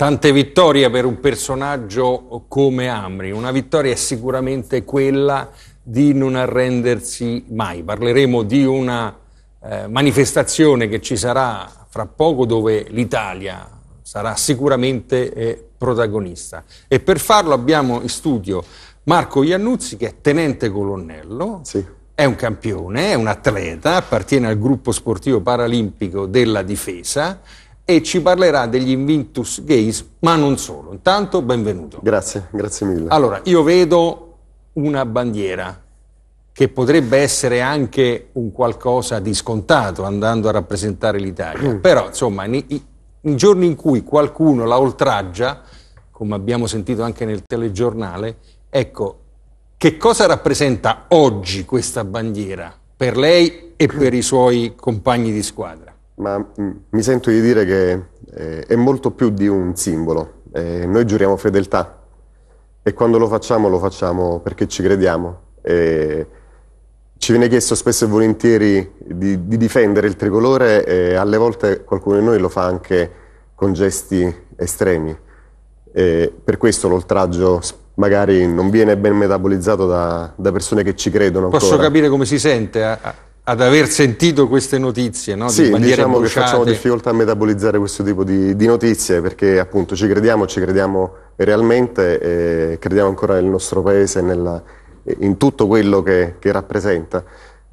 Tante vittorie per un personaggio come Amri, una vittoria è sicuramente quella di non arrendersi mai. Parleremo di una eh, manifestazione che ci sarà fra poco dove l'Italia sarà sicuramente eh, protagonista. E per farlo abbiamo in studio Marco Iannuzzi che è tenente colonnello, sì. è un campione, è un atleta, appartiene al gruppo sportivo paralimpico della difesa e ci parlerà degli Invictus Gays, ma non solo. Intanto, benvenuto. Grazie, grazie mille. Allora, io vedo una bandiera che potrebbe essere anche un qualcosa di scontato andando a rappresentare l'Italia, mm. però insomma, nei, in giorni in cui qualcuno la oltraggia, come abbiamo sentito anche nel telegiornale, ecco, che cosa rappresenta oggi questa bandiera per lei e per i suoi compagni di squadra? ma mm, mi sento di dire che eh, è molto più di un simbolo. Eh, noi giuriamo fedeltà e quando lo facciamo lo facciamo perché ci crediamo. Eh, ci viene chiesto spesso e volentieri di, di, difendere il tricolore e alle volte qualcuno di noi lo fa anche con gesti estremi. Eh, per questo l'oltraggio magari non viene ben metabolizzato da, da persone che ci credono. Posso capire come si sente? A, ad aver sentito queste notizie, no? Sì, di diciamo bruciate. che facciamo difficoltà a metabolizzare questo tipo di, di, notizie perché appunto ci crediamo, ci crediamo realmente e crediamo ancora nel nostro paese, nella, in tutto quello che, che rappresenta.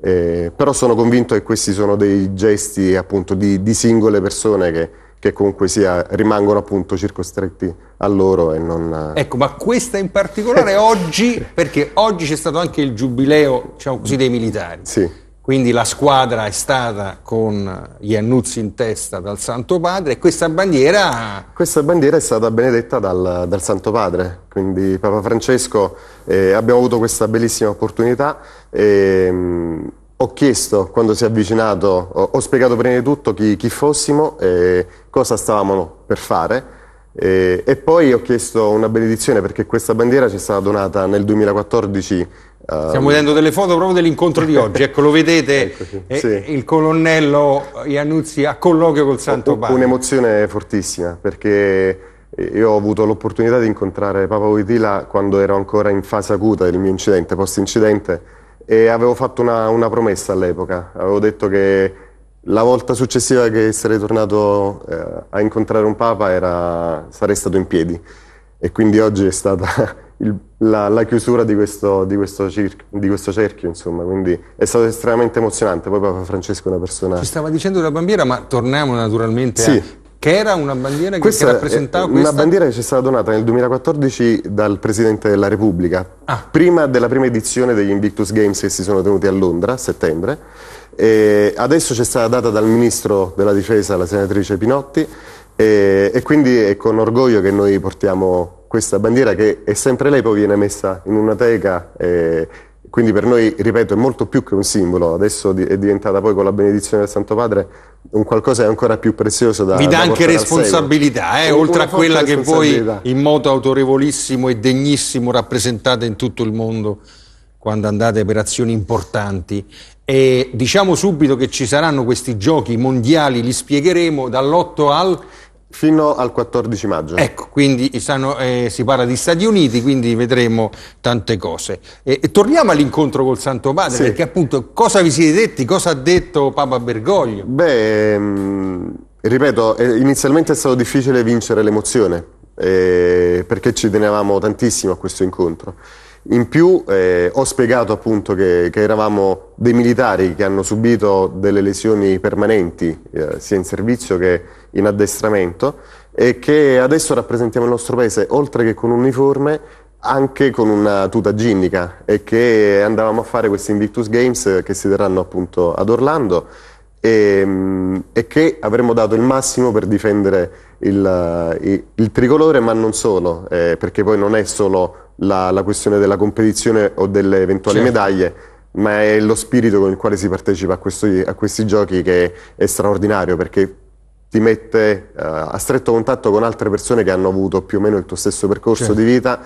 Eh, però sono convinto che questi sono dei gesti appunto di, di singole persone che, che comunque sia, rimangono appunto circostretti a loro e non... Ecco, ma questa in particolare oggi, perché oggi c'è stato anche il giubileo, diciamo così, dei militari. Sì. Quindi la squadra è stata con gli annunzi in testa dal Santo Padre e questa bandiera... Questa bandiera è stata benedetta dal, dal Santo Padre, quindi Papa Francesco eh, abbiamo avuto questa bellissima opportunità. E, mh, mm, ho chiesto quando si è avvicinato, ho, ho spiegato prima di tutto chi, chi fossimo e cosa stavamo per fare. E, e, poi ho chiesto una benedizione perché questa bandiera ci è stata donata nel 2014 Stiamo um, vedendo delle foto proprio dell'incontro di oggi, ecco lo vedete, ecco, sì. il colonnello Iannuzzi a colloquio col Santo Padre. Un'emozione fortissima perché io ho avuto l'opportunità di incontrare Papa Wojtyla quando ero ancora in fase acuta del mio incidente, post-incidente e avevo fatto una, una promessa all'epoca, avevo detto che la volta successiva che sarei tornato eh, a incontrare un Papa era, sarei stato in piedi e quindi oggi è stata il, la, la, chiusura di questo, di, questo circo, di questo, cerchio, insomma, quindi è stato estremamente emozionante. Poi Papa Francesco è una persona... Ci stava dicendo della bandiera, ma torniamo naturalmente sì. a... Che era una bandiera questa che, rappresentava una questa? Una bandiera che ci è stata donata nel 2014 dal Presidente della Repubblica, ah. prima della prima edizione degli Invictus Games che si sono tenuti a Londra a settembre. E adesso ci è stata data dal Ministro della Difesa, la senatrice Pinotti, e, e quindi è con orgoglio che noi portiamo questa bandiera che è sempre lei poi viene messa in una teca, eh, quindi per noi, ripeto, è molto più che un simbolo, adesso è diventata poi con la benedizione del Santo Padre un qualcosa è ancora più prezioso da Vi dà da anche responsabilità, eh, oltre a quella che voi in modo autorevolissimo e degnissimo rappresentate in tutto il mondo quando andate per azioni importanti. E diciamo subito che ci saranno questi giochi mondiali, li spiegheremo dall'8 al Fino al 14 maggio. Ecco, quindi eh, sanno, eh, si parla di Stati Uniti, quindi vedremo tante cose. E, e torniamo all'incontro col Santo Padre, sì. perché appunto cosa vi siete detti, cosa ha detto Papa Bergoglio? Beh, ehm, ripeto, eh, inizialmente è stato difficile vincere l'emozione, eh, perché ci tenevamo tantissimo a questo incontro. In più eh, ho spiegato appunto che, che, eravamo dei militari che hanno subito delle lesioni permanenti, eh, sia in servizio che in addestramento e che adesso rappresentiamo il nostro paese oltre che con un uniforme anche con una tuta ginnica e che andavamo a fare questi Invictus Games che si terranno appunto ad Orlando e, e che avremmo dato il massimo per difendere il, il, il tricolore ma non solo eh, perché poi non è solo la, la, questione della competizione o delle eventuali certo. medaglie, ma è lo spirito con il quale si partecipa a questi, a questi giochi che è straordinario perché ti mette uh, a stretto contatto con altre persone che hanno avuto più o meno il tuo stesso percorso certo. di vita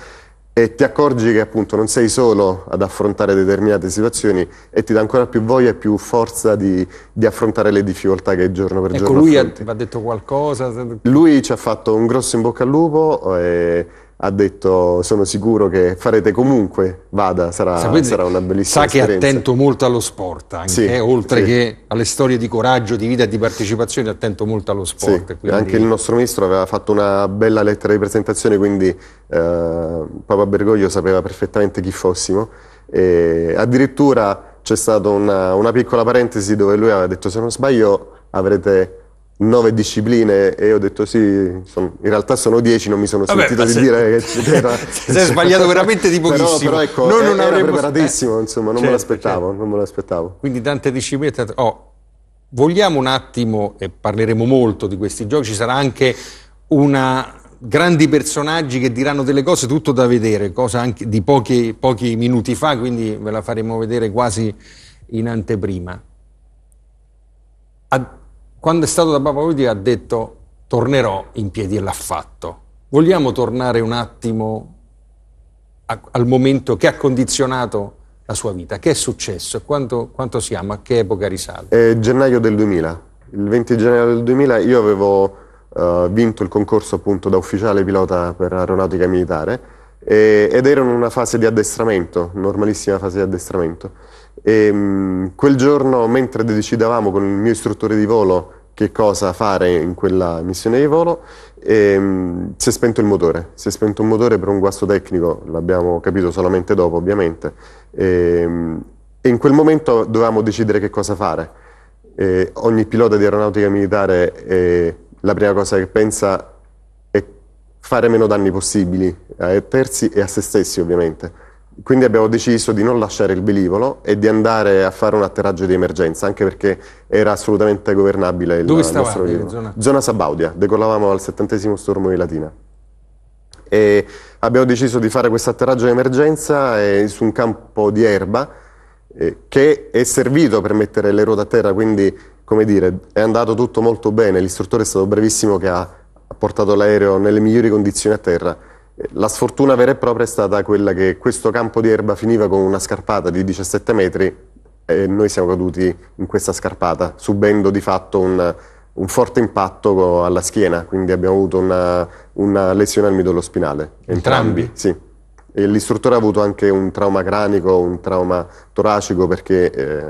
e ti accorgi che appunto non sei solo ad affrontare determinate situazioni e ti dà ancora più voglia e più forza di, di affrontare le difficoltà che giorno per ecco, giorno affronti. Ecco, lui ha, detto qualcosa? Lui ci ha fatto un grosso in bocca al lupo e eh, ha detto sono sicuro che farete comunque, vada, sarà, Sapete, sarà una bellissima sa esperienza. Sa che è attento molto allo sport, anche, sì, eh, oltre sì. che alle storie di coraggio, di vita e di partecipazione, è attento molto allo sport. Sì, anche il nostro ministro aveva fatto una bella lettera di presentazione, quindi eh, Papa Bergoglio sapeva perfettamente chi fossimo. E addirittura c'è stata una, una piccola parentesi dove lui aveva detto se non sbaglio avrete nove discipline e ho detto sì, sono, in realtà sono dieci, non mi sono Vabbè, sentito di se, dire che c'era... Si è sbagliato veramente di pochissimo. Però, però ecco, non, non era preparatissimo, eh, insomma, non, certo, me l'aspettavo, certo. non me l'aspettavo. Quindi tante discipline... Tante... Oh, vogliamo un attimo, e parleremo molto di questi giochi, ci sarà anche una grandi personaggi che diranno delle cose tutto da vedere, cosa anche di pochi, pochi minuti fa, quindi ve la faremo vedere quasi in anteprima. A quando è stato da Papa Vojtech ha detto tornerò in piedi e l'ha fatto. Vogliamo tornare un attimo a, al momento che ha condizionato la sua vita? Che è successo? Quanto, quanto siamo? A che epoca risale? È gennaio del 2000. Il 20 gennaio del 2000 io avevo uh, vinto il concorso appunto da ufficiale pilota per aeronautica militare e, ed ero in una fase di addestramento, normalissima fase di addestramento. E, ehm, quel giorno, mentre decidavamo con il mio istruttore di volo che cosa fare in quella missione di volo, ehm, si è spento il motore. Si è spento un motore per un guasto tecnico, l'abbiamo capito solamente dopo ovviamente. Ehm, e in quel momento dovevamo decidere che cosa fare. Eh, ogni pilota di aeronautica militare eh, la prima cosa che pensa è fare meno danni possibili a terzi e a se stessi ovviamente quindi abbiamo deciso di non lasciare il velivolo e di andare a fare un atterraggio di emergenza, anche perché era assolutamente governabile il Dove nostro velivolo. Zona? zona Sabaudia, decollavamo al settantesimo stormo di Latina. E abbiamo deciso di fare questo atterraggio di emergenza eh, su un campo di erba eh, che è servito per mettere le ruote a terra, quindi come dire, è andato tutto molto bene, l'istruttore è stato bravissimo che ha portato l'aereo nelle migliori condizioni a terra la sfortuna vera e propria è stata quella che questo campo di erba finiva con una scarpata di 17 metri e noi siamo caduti in questa scarpata, subendo di fatto un, un forte impatto alla schiena, quindi abbiamo avuto una, una lesione al midollo spinale. Entrambi? sì. E l'istruttore ha avuto anche un trauma cranico, un trauma toracico perché eh,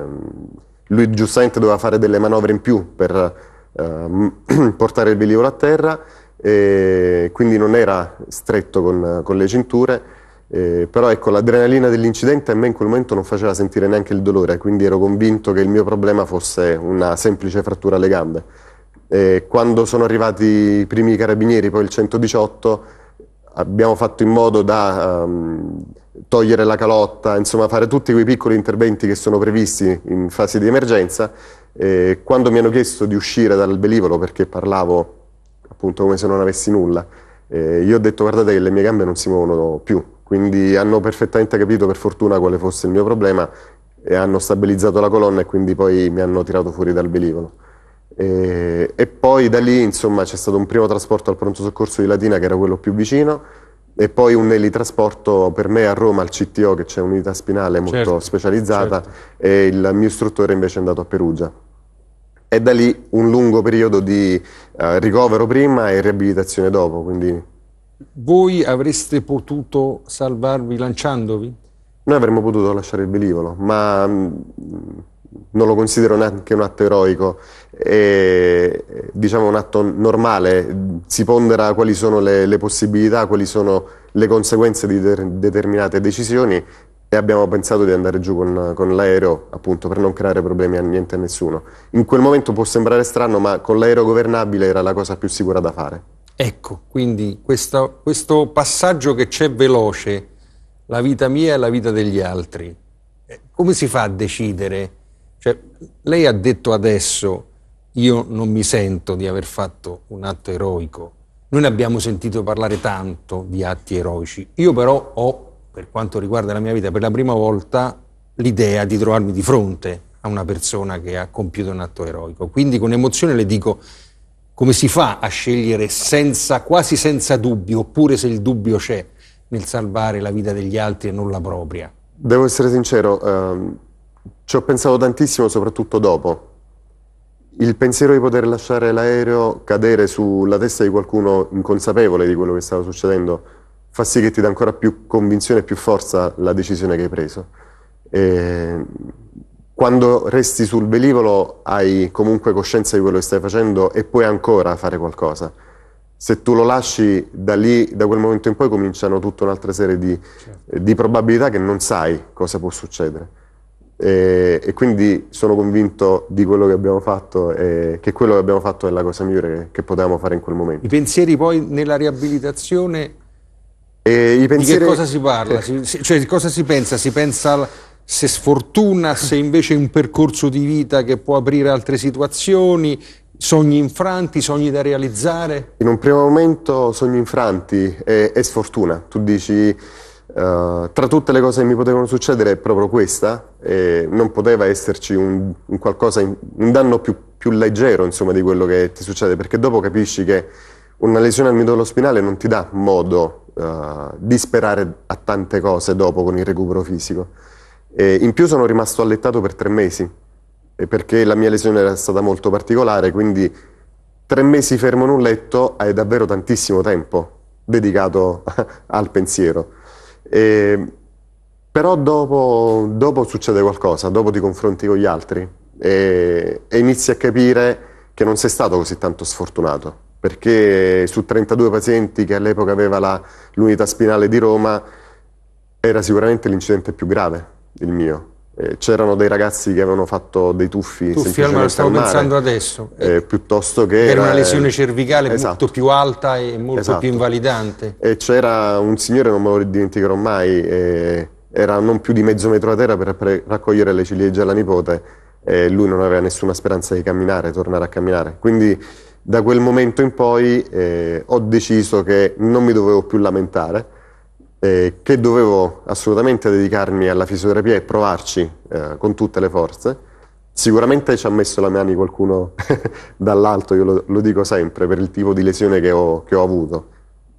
lui giustamente doveva fare delle manovre in più per eh, portare il velivolo a terra e quindi non era stretto con, con le cinture, eh, però ecco, l'adrenalina dell'incidente a me in quel momento non faceva sentire neanche il dolore, quindi ero convinto che il mio problema fosse una semplice frattura alle gambe. E quando sono arrivati i primi carabinieri, poi il 118, abbiamo fatto in modo da um, togliere la calotta, insomma fare tutti quei piccoli interventi che sono previsti in fase di emergenza. E quando mi hanno chiesto di uscire dal velivolo perché parlavo appunto come se non avessi nulla. Eh, io ho detto guardate che le mie gambe non si muovono più, quindi hanno perfettamente capito per fortuna quale fosse il mio problema e hanno stabilizzato la colonna e quindi poi mi hanno tirato fuori dal velivolo. E, e poi da lì insomma c'è stato un primo trasporto al pronto soccorso di Latina che era quello più vicino e poi un elitrasporto per me a Roma al CTO che c'è un'unità spinale molto certo, specializzata certo. e il mio istruttore invece è andato a Perugia e da lì un lungo periodo di eh, ricovero prima e riabilitazione dopo. Quindi... Voi avreste potuto salvarvi lanciandovi? Noi avremmo potuto lasciare il velivolo, ma mm, non lo considero neanche un atto eroico, è diciamo un atto normale, si pondera quali sono le, le possibilità, quali sono le conseguenze di de determinate decisioni e abbiamo pensato di andare giù con, con, l'aereo appunto per non creare problemi a niente a nessuno. In quel momento può sembrare strano, ma con l'aereo governabile era la cosa più sicura da fare. Ecco, quindi questo, questo passaggio che c'è veloce, la vita mia e la vita degli altri, eh, come si fa a decidere? Cioè, lei ha detto adesso, io non mi sento di aver fatto un atto eroico. Noi ne abbiamo sentito parlare tanto di atti eroici. Io però ho per quanto riguarda la mia vita, per la prima volta l'idea di trovarmi di fronte a una persona che ha compiuto un atto eroico. Quindi con emozione le dico come si fa a scegliere senza, quasi senza dubbio, oppure se il dubbio c'è, nel salvare la vita degli altri e non la propria. Devo essere sincero, ehm, ci ho pensato tantissimo, soprattutto dopo. Il pensiero di poter lasciare l'aereo cadere sulla testa di qualcuno inconsapevole di quello che stava succedendo fa sì che ti dà ancora più convinzione e più forza la decisione che hai preso. E quando resti sul velivolo hai comunque coscienza di quello che stai facendo e puoi ancora fare qualcosa. Se tu lo lasci da lì, da quel momento in poi cominciano tutta un'altra serie di, certo. di probabilità che non sai cosa può succedere. E, e, quindi sono convinto di quello che abbiamo fatto e che quello che abbiamo fatto è la cosa migliore che, che potevamo fare in quel momento. I pensieri poi nella riabilitazione e pensieri... Di che cosa si parla? Eh. Si, si, cioè di cosa si pensa? Si pensa se sfortuna, se invece un percorso di vita che può aprire altre situazioni, sogni infranti, sogni da realizzare? In un primo momento sogni infranti e, e sfortuna. Tu dici... Uh, tra tutte le cose che mi potevano succedere è proprio questa, e non poteva esserci un, un, qualcosa, un danno più, più leggero insomma, di quello che ti succede, perché dopo capisci che una lesione al midollo spinale non ti dà modo uh, di sperare a tante cose dopo con il recupero fisico. E in più sono rimasto allettato per tre mesi, perché la mia lesione era stata molto particolare, quindi tre mesi fermo in un letto hai davvero tantissimo tempo dedicato al pensiero. E, però dopo, dopo, succede qualcosa, dopo ti confronti con gli altri e, e inizi a capire che non sei stato così tanto sfortunato perché su 32 pazienti che all'epoca aveva l'unità spinale di Roma era sicuramente l'incidente più grave, il mio. Eh, c'erano dei ragazzi che avevano fatto dei tuffi. Tuffi, almeno stavo mare, pensando adesso. Eh, eh piuttosto che... Era una lesione eh, cervicale esatto. molto più alta e molto esatto. più invalidante. E c'era un signore, non me lo dimenticherò mai, eh, era non più di mezzo metro a terra per raccogliere le ciliegie alla nipote e lui non aveva nessuna speranza di camminare, tornare a camminare. Quindi da quel momento in poi eh, ho deciso che non mi dovevo più lamentare, eh, che dovevo assolutamente dedicarmi alla fisioterapia e provarci eh, con tutte le forze. Sicuramente ci ha messo la mani qualcuno dall'alto, io lo, lo, dico sempre, per il tipo di lesione che ho, che ho avuto.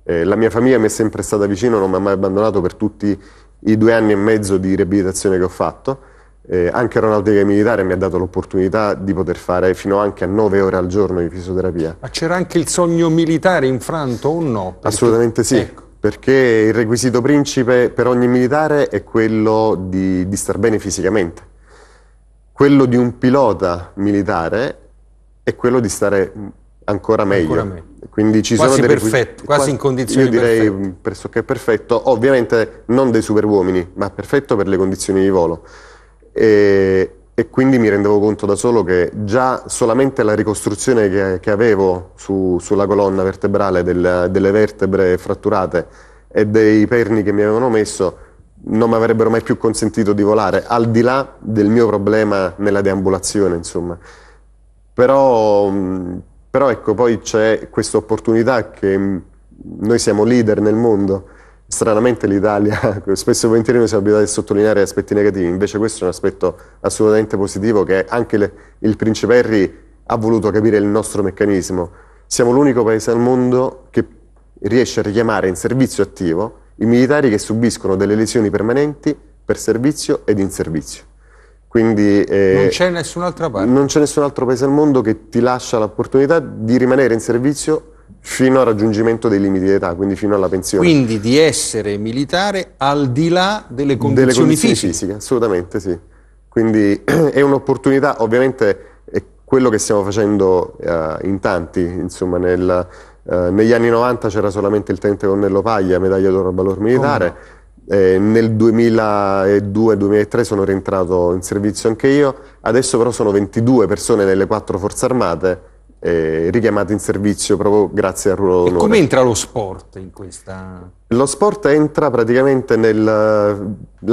Eh, la mia famiglia mi è sempre stata vicino, non mi ha mai abbandonato per tutti i due anni e mezzo di riabilitazione che ho fatto eh, anche Ronaldega Militare mi ha dato l'opportunità di poter fare fino anche a 9 ore al giorno di fisioterapia. Ma c'era anche il sogno militare infranto o no? Perché... Assolutamente sì, ecco. perché il requisito principe per ogni militare è quello di, di star bene fisicamente. Quello di un pilota militare è quello di stare ancora meglio. Ancora meglio. Quindi ci quasi sono dei perfetto, quasi in condizioni Io direi perfette. pressoché perfetto, ovviamente non dei superuomini, ma perfetto per le condizioni di volo e, e, quindi mi rendevo conto da solo che già solamente la ricostruzione che, che avevo su, sulla colonna vertebrale del, delle vertebre fratturate e dei perni che mi avevano messo non mi avrebbero mai più consentito di volare, al di là del mio problema nella deambulazione, insomma. Però, però ecco, poi c'è questa opportunità che noi siamo leader nel mondo Stranamente l'Italia, spesso e volentieri noi siamo abituati a sottolineare aspetti negativi, invece questo è un aspetto assolutamente positivo che anche le, il Principe Harry ha voluto capire il nostro meccanismo. Siamo l'unico paese al mondo che riesce a richiamare in servizio attivo i militari che subiscono delle lesioni permanenti per servizio ed in servizio. Quindi, eh, non c'è nessun'altra parte. Non c'è nessun altro paese al mondo che ti lascia l'opportunità di rimanere in servizio fino al raggiungimento dei limiti d'età, quindi fino alla pensione. Quindi di essere militare al di là delle condizioni, delle condizioni fisiche. fisiche. Assolutamente sì. Quindi è un'opportunità, ovviamente è quello che stiamo facendo eh, in tanti, insomma nel, eh, negli anni 90 c'era solamente il tenente colonnello Paglia, medaglia d'oro al valor militare, oh. eh, nel 2002-2003 sono rientrato in servizio anche io, adesso però sono 22 persone nelle quattro forze armate eh, richiamati in servizio proprio grazie al ruolo d'onore. E come entra lo sport in questa... Lo sport entra praticamente nella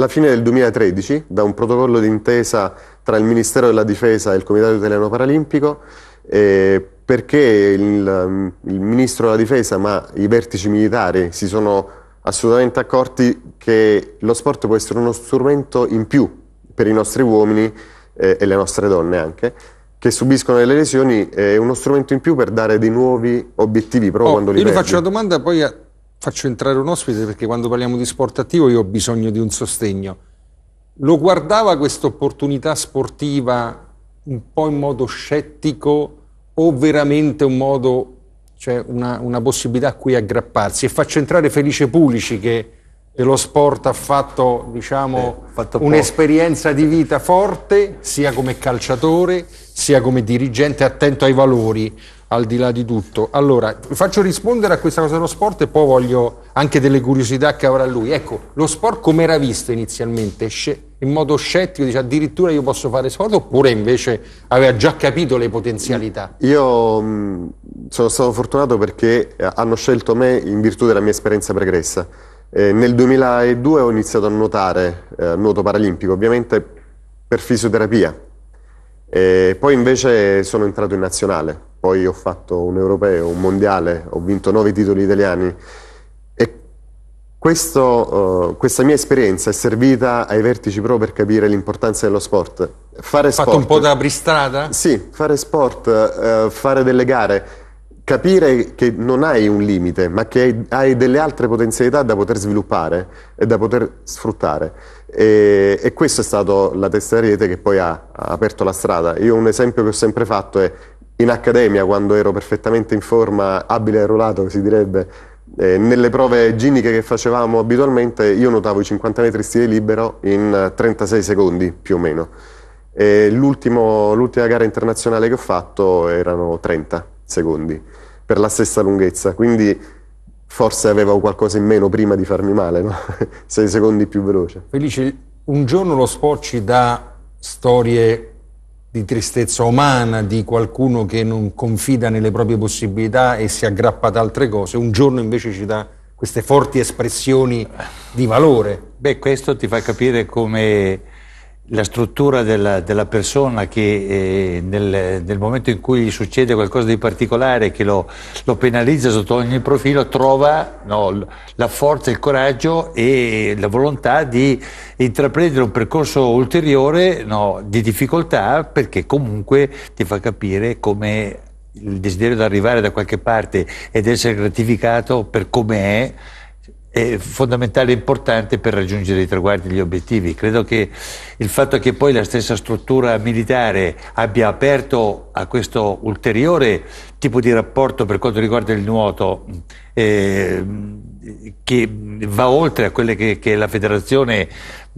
fine del 2013 da un protocollo d'intesa tra il Ministero della Difesa e il Comitato Italiano Paralimpico eh, perché il, il Ministro della Difesa ma i vertici militari si sono assolutamente accorti che lo sport può essere uno strumento in più per i nostri uomini eh, e le nostre donne anche che subiscono delle lesioni è uno strumento in più per dare dei nuovi obiettivi proprio oh, quando li Io perdi. faccio una domanda, poi eh, faccio entrare un ospite perché quando parliamo di sport attivo io ho bisogno di un sostegno. Lo guardava questa opportunità sportiva un po' in modo scettico o veramente un modo, cioè una, una possibilità a cui aggrapparsi? E faccio entrare Felice Pulici che dello sport ha fatto, diciamo, eh, fatto un'esperienza di vita forte, sia come calciatore, sia come dirigente attento ai valori, al di là di tutto. Allora, faccio rispondere a questa cosa dello sport e poi voglio anche delle curiosità che avrà lui. Ecco, lo sport come era visto inizialmente? In modo scettico, dice addirittura io posso fare sport oppure invece aveva già capito le potenzialità? Io mh, mm, sono stato fortunato perché hanno scelto me in virtù della mia esperienza pregressa eh, nel 2002 ho iniziato a nuotare, eh, nuoto paralimpico, ovviamente per fisioterapia. E poi invece sono entrato in nazionale, poi ho fatto un europeo, un mondiale, ho vinto nove titoli italiani. E questo, eh, questa mia esperienza è servita ai vertici pro per capire l'importanza dello sport. Fare sport. Fatto un po' da bristrada? Sì, fare sport, eh, fare delle gare capire che non hai un limite, ma che hai delle altre potenzialità da poter sviluppare e da poter sfruttare. E, e questa è stato la testa di rete che poi ha, ha, aperto la strada. Io un esempio che ho sempre fatto è in accademia, quando ero perfettamente in forma, abile e rolato, si direbbe, eh, nelle prove ginniche che facevamo abitualmente, io notavo i 50 metri stile libero in 36 eh, secondi più o meno. l'ultima gara internazionale che ho fatto erano 30 secondi per la stessa lunghezza, quindi forse avevo qualcosa in meno prima di farmi male, no? 6 secondi più veloce. Felice, un giorno lo sport ci dà storie di tristezza umana, di qualcuno che non confida nelle proprie possibilità e si aggrappa ad altre cose, un giorno invece ci dà queste forti espressioni di valore. Beh, questo ti fa capire come la struttura della, della persona che eh, nel, nel, momento in cui succede qualcosa di particolare che lo, lo penalizza sotto ogni profilo trova no, la forza, il coraggio e la volontà di intraprendere un percorso ulteriore no, di difficoltà perché comunque ti fa capire come il desiderio di arrivare da qualche parte ed essere gratificato per come è è fondamentale e importante per raggiungere i traguardi e gli obiettivi. Credo che il fatto che poi la stessa struttura militare abbia aperto a questo ulteriore tipo di rapporto per quanto riguarda il nuoto eh, che va oltre a quelle che, che la federazione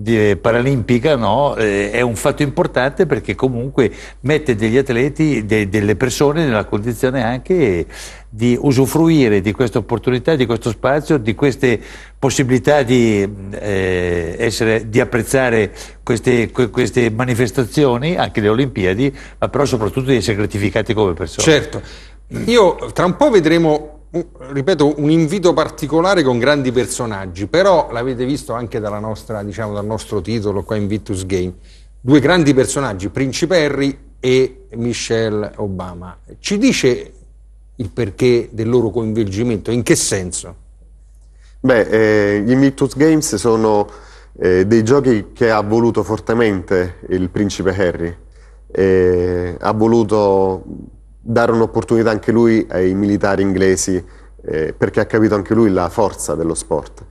eh, paralimpica no? eh, è un fatto importante perché comunque mette degli atleti, de, delle persone nella condizione anche di usufruire di questa opportunità, di questo spazio, di queste possibilità di, eh, essere, di apprezzare queste, queste, manifestazioni, anche le Olimpiadi, ma però soprattutto di essere gratificati come persone. Certo, io tra un po' vedremo ripeto, un invito particolare con grandi personaggi, però l'avete visto anche nostra, diciamo, dal nostro titolo qua in Vitus Game, due grandi personaggi, Principe Harry e Michelle Obama. Ci dice il perché del loro coinvolgimento, in che senso? Beh, eh, gli Invictus Games sono eh, dei giochi che ha voluto fortemente il Principe Harry, eh, ha voluto dare un'opportunità anche lui ai militari inglesi eh, perché ha capito anche lui la forza dello sport.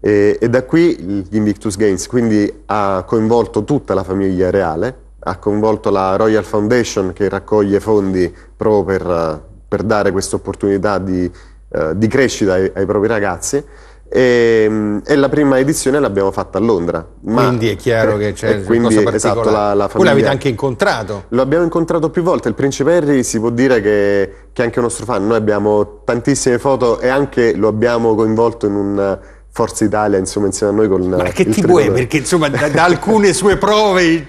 E, e da qui gli Invictus Games, quindi ha coinvolto tutta la famiglia reale, ha coinvolto la Royal Foundation che raccoglie fondi proprio per, per dare questa opportunità di, eh, di crescita ai, ai propri ragazzi e, ehm, e, la prima edizione l'abbiamo fatta a Londra. quindi è chiaro eh, che c'è quindi, cosa esatto, la, la famiglia. Voi l'avete anche incontrato? Lo abbiamo incontrato più volte. Il principe Harry si può dire che, che è anche un nostro fan. Noi abbiamo tantissime foto e anche lo abbiamo coinvolto in un Forza Italia, insomma, insieme a noi con Ma che tipo tricolore. è? Perché insomma, da, da alcune sue prove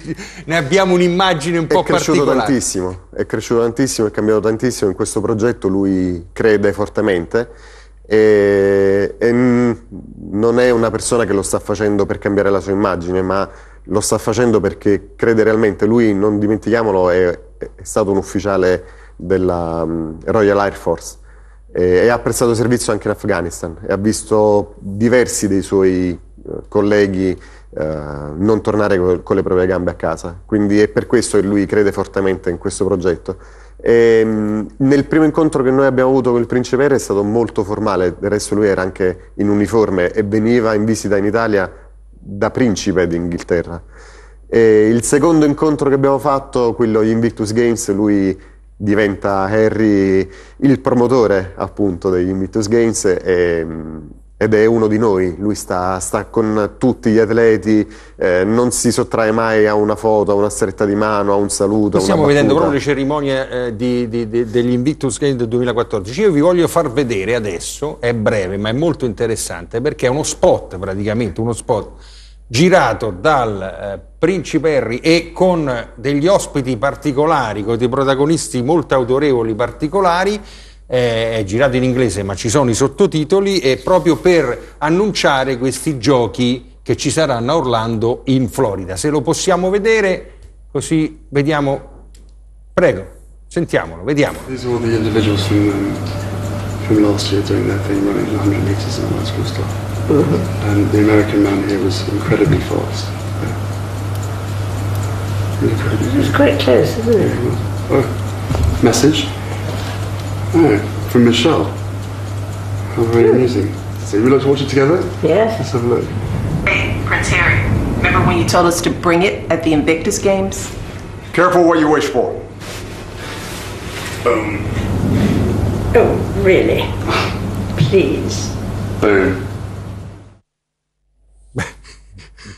ne abbiamo un'immagine un po' particolare. È cresciuto tantissimo, è cresciuto tantissimo, è cambiato tantissimo in questo progetto, lui crede fortemente e, e non è una persona che lo sta facendo per cambiare la sua immagine, ma lo sta facendo perché crede realmente. Lui, non dimentichiamolo, è, è stato un ufficiale della mm, Royal Air Force e, ha prestato servizio anche in Afghanistan e ha visto diversi dei suoi eh, colleghi eh, non tornare con le proprie gambe a casa. Quindi è per questo che lui crede fortemente in questo progetto e, ehm, nel primo incontro che noi abbiamo avuto con il principe Air è stato molto formale, del resto lui era anche in uniforme e veniva in visita in Italia da principe d'Inghilterra. E il secondo incontro che abbiamo fatto, quello di Invictus Games, lui diventa Harry il promotore appunto degli Invictus Games e mm, ed è uno di noi, lui sta, sta con tutti gli atleti, eh, non si sottrae mai a una foto, a una stretta di mano, a un saluto. Noi stiamo vedendo proprio le cerimonie eh, di, di, di, degli Invictus Games del 2014. Io vi voglio far vedere adesso, è breve ma è molto interessante perché è uno spot praticamente, uno spot girato dal eh, Principe Harry e con degli ospiti particolari, con dei protagonisti molto autorevoli particolari è girato in inglese ma ci sono i sottotitoli e proprio per annunciare questi giochi che ci saranno a Orlando in Florida. Se lo possiamo vedere così vediamo, prego, sentiamolo, vediamo These are all the individuals from, um, from last year doing their thing, running 100 meters and all that sort of stuff. Mm-hmm. And the American man here was incredibly fast. Yeah. It was quite close, isn't it? Yeah, it was. Oh, message. Yeah, from Michelle. How very Good. Hmm. amusing. So you like to watch it together? Yes. Let's have a look. Hey, Prince Harry, remember when you told us to bring it at the Invictus Games? Careful what you wish for. Boom. Oh, really? Please. Boom. Oh,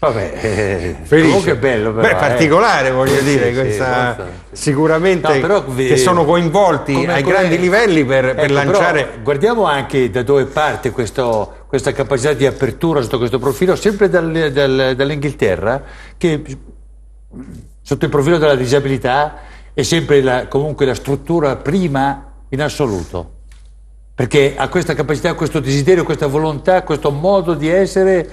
Vabbè, eh, Felice. che bello però. Beh, particolare eh. voglio dire, sì, questa, sì, sicuramente no, però, che sono coinvolti come, ai come, grandi livelli per, ecco, per lanciare... guardiamo anche da dove parte questo, questa capacità di apertura sotto questo profilo, sempre dal, dal, dall'Inghilterra, che sotto il profilo della disabilità è sempre la, comunque la struttura prima in assoluto perché ha questa capacità, questo desiderio, questa volontà, questo modo di essere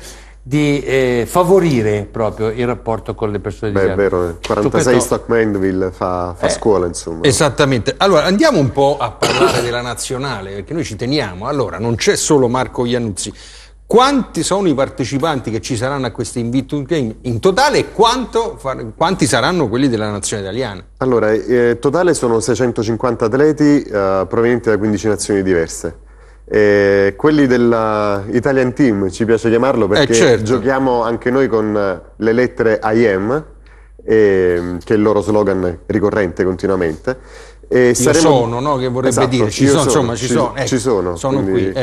di eh, favorire proprio il rapporto con le persone Beh, disabili. Beh, è vero, eh. 46 questo... Stock Mandeville fa, fa eh, scuola, insomma. Esattamente. Allora, andiamo un po' a parlare della nazionale, perché noi ci teniamo. Allora, non c'è solo Marco Iannuzzi. Quanti sono i partecipanti che ci saranno a questi invito Game in totale e quanto, quanti saranno quelli della nazione italiana? Allora, in eh, totale sono 650 atleti eh, provenienti da 15 nazioni diverse. Eh, quelli dell'Italian eh, Team ci piace chiamarlo eh, perché eh certo. giochiamo anche noi con eh, le lettere IM, eh, che è il loro slogan ricorrente continuamente. E saremo... sono, no? Che vorrebbe esatto, dire, ci sono, sono, insomma, ci, ci sono. Ci sono, sono qui. Il,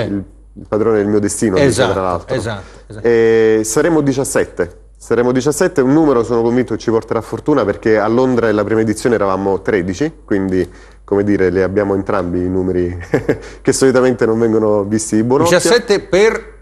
il padrone del mio destino, esatto, dice, tra esatto, l'altro. Esatto, esatto. saremo 17 Saremo 17, un numero sono convinto ci porterà fortuna perché a Londra nella prima edizione eravamo 13, quindi come dire, le abbiamo entrambi i numeri che solitamente non vengono visti di buon 17 per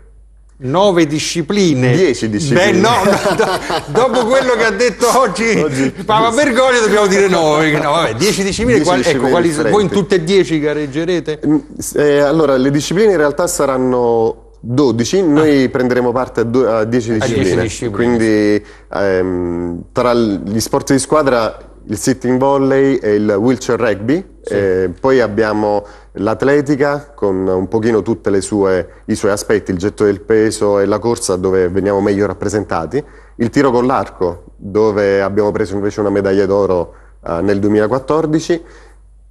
9 discipline. 10 discipline. Beh, no, no, no, dopo quello che ha detto oggi, oggi Papa dobbiamo dire 9. No, vabbè, 10 discipline, dieci quali, discipline ecco, quali, voi in tutte e 10 gareggerete? Mm, eh, allora, le discipline in realtà saranno 12, ah. noi ah. prenderemo parte a, do, a 10 discipline, 10 discipline. quindi ehm, tra gli sport di squadra il sitting volley e il wheelchair rugby, sì. eh, poi abbiamo l'atletica con un pochino tutti i suoi aspetti, il getto del peso e la corsa dove veniamo meglio rappresentati, il tiro con l'arco dove abbiamo preso invece una medaglia d'oro eh, nel 2014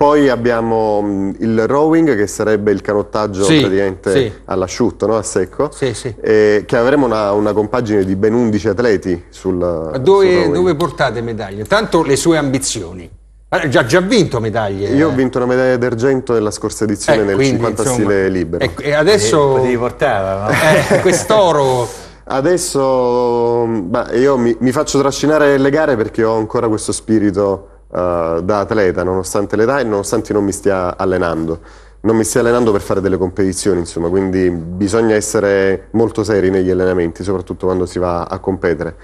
poi abbiamo mm, il rowing che sarebbe il canottaggio sì, praticamente sì. all'asciutto, no? a secco, sì, sì. Eh, che avremo una, una, compagine di ben 11 atleti sul dove, sul dove portate medaglie? Tanto le sue ambizioni. Ha già, già, vinto medaglie. Io ho eh. vinto una medaglia d'argento nella scorsa edizione eh, nel quindi, 50 insomma, stile libero. Eh, e adesso... Eh, Ti portava, no? Eh, quest'oro... Adesso mm, beh, io mi, mi, faccio trascinare le gare perché ho ancora questo spirito eh, da atleta, nonostante l'età e nonostante non mi stia allenando. Non mi stia allenando per fare delle competizioni, insomma, quindi bisogna essere molto seri negli allenamenti, soprattutto quando si va a competere.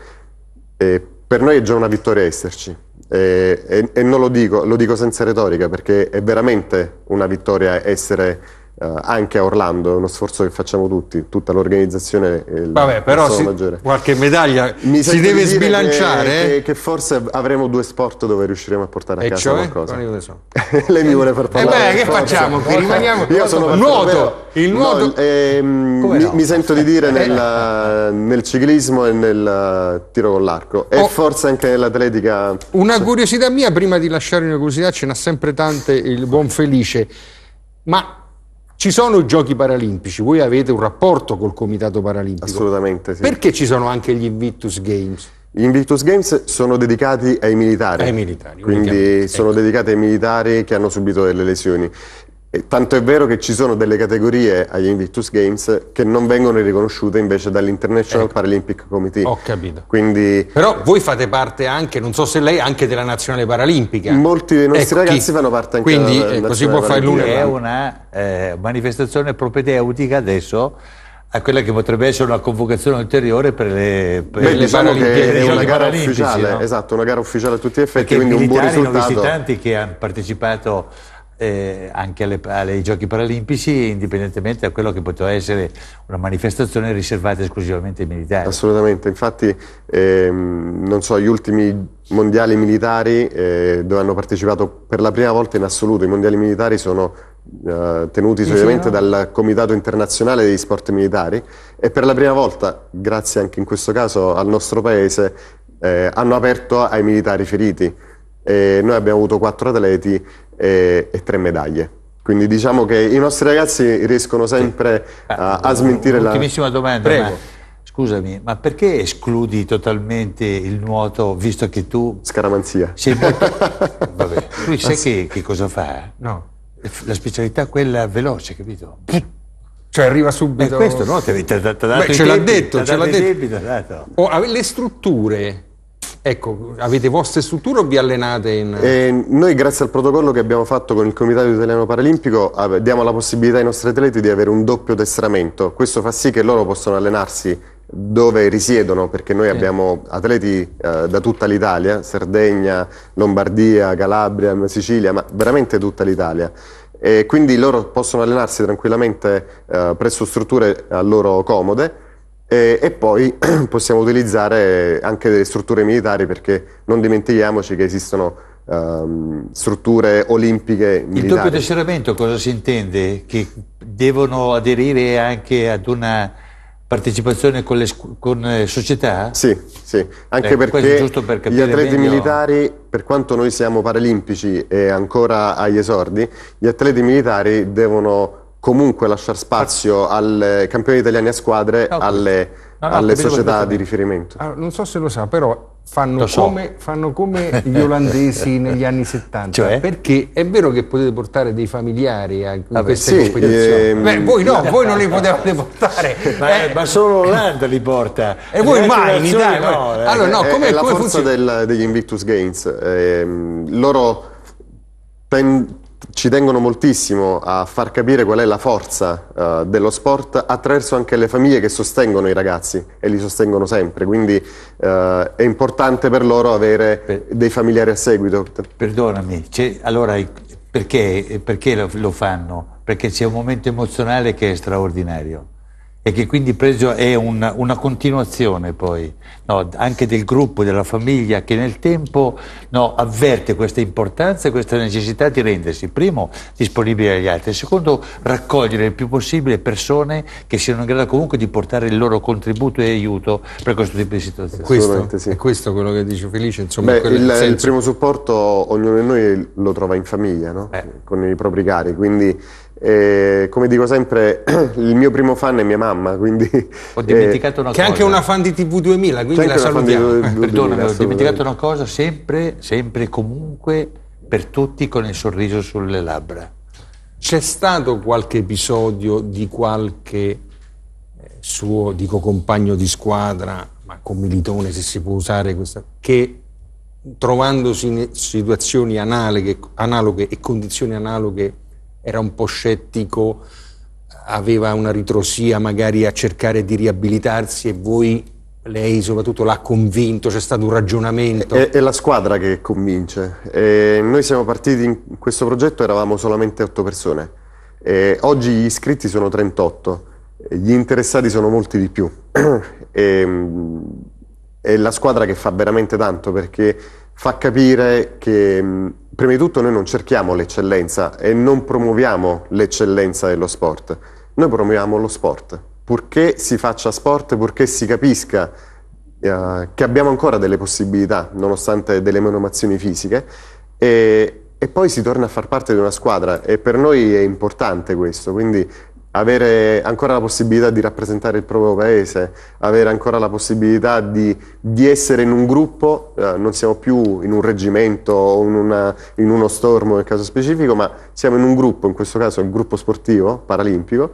E per noi è già una vittoria esserci. E, e, e non lo dico, lo dico senza retorica, perché è veramente una vittoria essere Uh, anche a Orlando, è uno sforzo che facciamo tutti, tutta l'organizzazione. Vabbè, però si, qualche medaglia Mi si deve di sbilanciare. Che, eh? che, che, forse avremo due sport dove riusciremo a portare a e casa cioè? qualcosa. So. Lei mi vuole far eh parlare. E beh, che forse. facciamo? Che rimaniamo Io sono nuoto, il nuoto. No, ehm, mi, no? mi, sento di dire eh. nel, nel, ciclismo e nel tiro con l'arco e oh. forse anche nell'atletica. Una cioè curiosità mia, prima di lasciare una curiosità, ce n'ha sempre tante il buon Felice. Ma ci sono i giochi paralimpici, voi avete un rapporto col Comitato Paralimpico. Assolutamente, sì. Perché ci sono anche gli Invictus Games? Gli Invictus Games sono dedicati ai militari, ai militari quindi sono ecco. dedicati ai militari che hanno subito delle lesioni tanto è vero che ci sono delle categorie agli Invictus Games che non vengono riconosciute invece dall'International ecco. Paralympic Committee. Ho capito. Quindi, Però voi fate parte anche, non so se lei, anche della Nazionale Paralimpica. Molti dei nostri ecco ragazzi chi? fanno parte anche Quindi, della Quindi eh, così può fare l'uno. È una eh, manifestazione propedeutica adesso a quella che potrebbe essere una convocazione ulteriore per le, per Beh, le diciamo Paralimpiche. È una gara ufficiale, no? esatto, una gara ufficiale a tutti gli effetti, Perché quindi un buon risultato. Perché i militanti che hanno partecipato eh, anche alle, ai giochi paralimpici, indipendentemente da quello che poteva essere una manifestazione riservata esclusivamente ai militari. Assolutamente, infatti ehm, non so, gli ultimi mondiali militari eh, dove hanno partecipato per la prima volta in assoluto, i mondiali militari sono eh, tenuti solitamente dal Comitato Internazionale degli Sport Militari e per la prima volta, grazie anche in questo caso al nostro paese, eh, hanno aperto ai militari feriti eh, noi abbiamo avuto quattro atleti eh, e tre medaglie. Quindi diciamo che i nostri ragazzi riescono sempre sì. Eh, a, a, smentire la... Ultimissima domanda. Prego. scusami, ma perché escludi totalmente il nuoto visto che tu... Scaramanzia. Sei molto... Vabbè, lui sa che, che, cosa fa? No. La specialità è quella veloce, capito? Cioè arriva subito... Beh, questo no? Te, te, te, Beh, ce l'ha detto, ce l'ha detto. detto. Ah, le strutture Ecco, avete vostre strutture o vi allenate in... Eh, noi grazie al protocollo che abbiamo fatto con il Comitato Italiano Paralimpico diamo la possibilità ai nostri atleti di avere un doppio addestramento. Questo fa sì che loro possano allenarsi dove risiedono, perché noi abbiamo atleti eh, da tutta l'Italia, Sardegna, Lombardia, Calabria, Sicilia, ma veramente tutta l'Italia. E quindi loro possono allenarsi tranquillamente eh, presso strutture a loro comode e, eh, e, poi possiamo utilizzare anche delle strutture militari perché non dimentichiamoci che esistono um, strutture olimpiche militari. Il doppio tesseramento cosa si intende? Che devono aderire anche ad una partecipazione con, le, con eh, società? Sì, sì, anche eh, perché per gli atleti meglio... militari, per quanto noi siamo paralimpici e ancora agli esordi, gli atleti militari devono comunque lasciare spazio ah. al campione italiano a squadre, ah, ah, no, alle, no, no, alle società di riferimento. Allora, non so se lo sa, però fanno, so. come, fanno come, gli olandesi negli anni 70. Cioè? Perché è vero che potete portare dei familiari a Vabbè, queste sì, ehm... Beh, voi no, voi non li potevate portare. ma, eh. ma solo l'Olanda li porta. E voi mai, in Italia. No, eh. allora, no, eh, come, è, è la forza del, degli Invictus Games. Eh, loro... Pen ci tengono moltissimo a far capire qual è la forza uh, dello sport attraverso anche le famiglie che sostengono i ragazzi e li sostengono sempre, quindi uh, è importante per loro avere per... dei familiari a seguito. Perdonami, allora perché, perché lo, lo fanno? Perché c'è un momento emozionale che è straordinario e che quindi preso è una, una continuazione poi no, anche del gruppo, della famiglia che nel tempo no, avverte questa importanza e questa necessità di rendersi, primo, disponibile agli altri, secondo, raccogliere il più possibile persone che siano in grado comunque di portare il loro contributo e aiuto per questo tipo di situazioni. Questo, sì. È questo quello che dice Felice? Insomma, Beh, il, il, primo supporto ognuno di noi lo trova in famiglia, no? eh. con i propri cari, quindi e, come dico sempre, il mio primo fan è mia mamma, quindi... Ho eh, dimenticato una che cosa. Che è anche una fan di TV2000, quindi la salutiamo. Perdonami, ho dimenticato una cosa, sempre, sempre e comunque, per tutti con il sorriso sulle labbra. C'è stato qualche episodio di qualche eh, suo, dico, compagno di squadra, ma con Militone se si può usare questa, che trovandosi in situazioni analoghe, analoghe e condizioni analoghe era un po' scettico, aveva una ritrosia magari a cercare di riabilitarsi e voi, lei soprattutto, l'ha convinto, c'è stato un ragionamento? È, è la squadra che convince. E noi siamo partiti in questo progetto, eravamo solamente otto persone. E oggi gli iscritti sono 38, gli interessati sono molti di più. e, mm, è la squadra che fa veramente tanto perché fa capire che mm, prima di tutto noi non cerchiamo l'eccellenza e non promuoviamo l'eccellenza dello sport, noi promuoviamo lo sport, purché si faccia sport, purché si capisca eh, che abbiamo ancora delle possibilità, nonostante delle menomazioni fisiche, e, e poi si torna a far parte di una squadra e per noi è importante questo, quindi avere ancora la possibilità di rappresentare il proprio paese, avere ancora la possibilità di, di essere in un gruppo, eh, non siamo più in un reggimento o in, una, in, uno stormo nel caso specifico, ma siamo in un gruppo, in questo caso il gruppo sportivo paralimpico,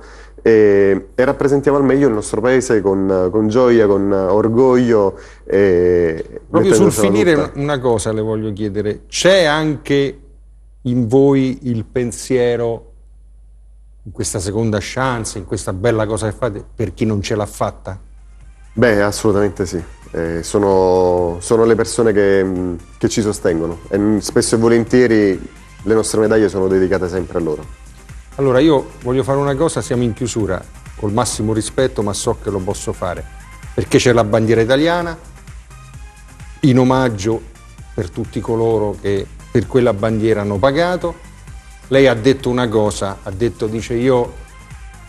e, e rappresentiamo al meglio il nostro paese con, con gioia, con orgoglio. E Proprio sul finire tutta. una cosa le voglio chiedere, c'è anche in voi il pensiero in questa seconda chance, in questa bella cosa che fate, per chi non ce l'ha fatta? Beh, assolutamente sì. Eh, sono, sono, le persone che, mm, che ci sostengono e mm, spesso e volentieri le nostre medaglie sono dedicate sempre a loro. Allora, io voglio fare una cosa, siamo in chiusura, col massimo rispetto, ma so che lo posso fare, perché c'è la bandiera italiana, in omaggio per tutti coloro che per quella bandiera hanno pagato lei ha detto una cosa, ha detto, dice io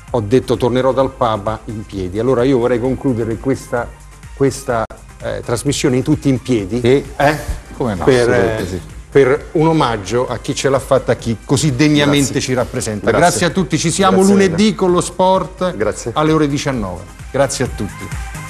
ho detto tornerò dal Papa in piedi. Allora io vorrei concludere questa, questa eh, trasmissione tutti in piedi e, eh? no, per, eh, sì. per, un omaggio a chi ce l'ha fatta, a chi così degnamente Grazie. ci rappresenta. Grazie. Grazie. a tutti, ci siamo Grazie lunedì con lo sport alle ore 19. Grazie a tutti.